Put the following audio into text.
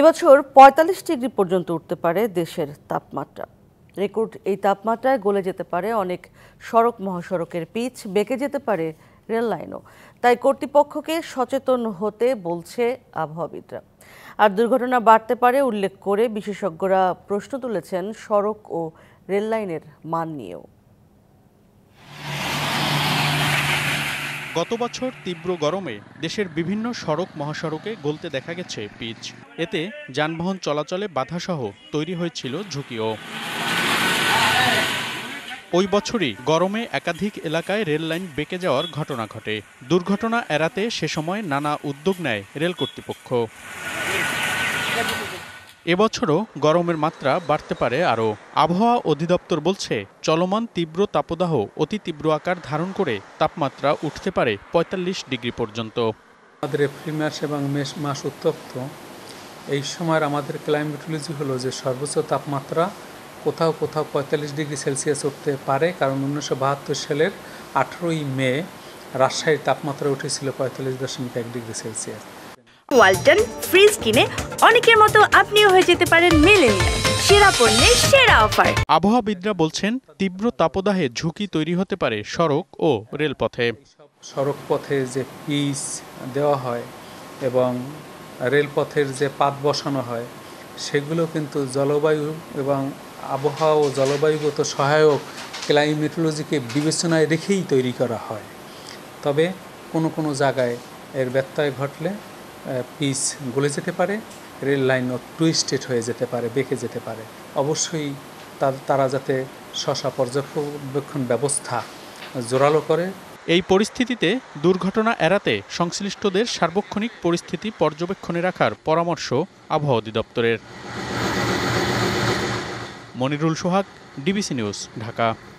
এবছর পঁয়তাল্লিশ ডিগ্রি পর্যন্ত উঠতে পারে দেশের তাপমাত্রা রেকর্ড এই তাপমাত্রায় গলে যেতে পারে অনেক সড়ক মহাসড়কের পিচ বেঁকে যেতে পারে রেল লাইনও তাই কর্তৃপক্ষকে সচেতন হতে বলছে আবহাওয়াবিদরা আর দুর্ঘটনা বাড়তে পারে উল্লেখ করে বিশেষজ্ঞরা প্রশ্ন তুলেছেন সড়ক ও রেললাইনের মান নিয়েও গত বছর তীব্র গরমে দেশের বিভিন্ন সড়ক মহাসড়কে গলতে দেখা গেছে পিচ এতে যানবাহন চলাচলে বাধাসহ তৈরি হয়েছিল ঝুঁকিও ওই বছরই গরমে একাধিক এলাকায় রেললাইন বেঁকে যাওয়ার ঘটনা ঘটে দুর্ঘটনা এড়াতে সে সময় নানা উদ্যোগ নেয় রেল কর্তৃপক্ষ এবছরও গরমের মাত্রা বাড়তে পারে আরও আবহাওয়া অধিদপ্তর বলছে চলমান তীব্র তাপদাহ অতি তীব্র আকার ধারণ করে তাপমাত্রা উঠতে পারে ৪৫ ডিগ্রি পর্যন্ত আমাদের এপ্রিল মাস এবং মে মাস উত্তপ্ত এই সময় আমাদের ক্লাইমেটোলজি হলো যে সর্বোচ্চ তাপমাত্রা কোথাও কোথাও পঁয়তাল্লিশ ডিগ্রি সেলসিয়াস উঠতে পারে কারণ উনিশশো বাহাত্তর সালের আঠেরোই মে রাজশাহীর তাপমাত্রা উঠেছিল পঁয়তাল্লিশ দশমিক এক ডিগ্রি সেলসিয়াস ওয়ালটন ফ্রিজ কিনে অনেকের মতো আপনিও হয়ে যেতে পারেন মিলেনিয়া সেরা পণ্যের সেরা অফার আবহাওয়াবিদরা বলছেন তীব্র তাপদাহে ঝুঁকি তৈরি হতে পারে সড়ক ও রেলপথে সড়ক পথে যে পিস দেওয়া হয় এবং রেলপথের যে পাত বসানো হয় সেগুলো কিন্তু জলবায়ু এবং আবহাওয়া ও জলবায়ুগত সহায়ক ক্লাইমেটোলজিকে বিবেচনায় রেখেই তৈরি করা হয় তবে কোনো কোনো জায়গায় এর ব্যত্যয় ঘটলে পিচ গলে যেতে পারে রেল লাইনও টুইস্টেড হয়ে যেতে পারে বেঁকে যেতে পারে অবশ্যই তারা যাতে শশা পর্যবেক্ষণ ব্যবস্থা জোরালো করে এই পরিস্থিতিতে দুর্ঘটনা এড়াতে সংশ্লিষ্টদের সার্বক্ষণিক পরিস্থিতি পর্যবেক্ষণে রাখার পরামর্শ আবহাওয়া অধিদপ্তরের মনিরুল সোহাগ ডিবিসি নিউজ ঢাকা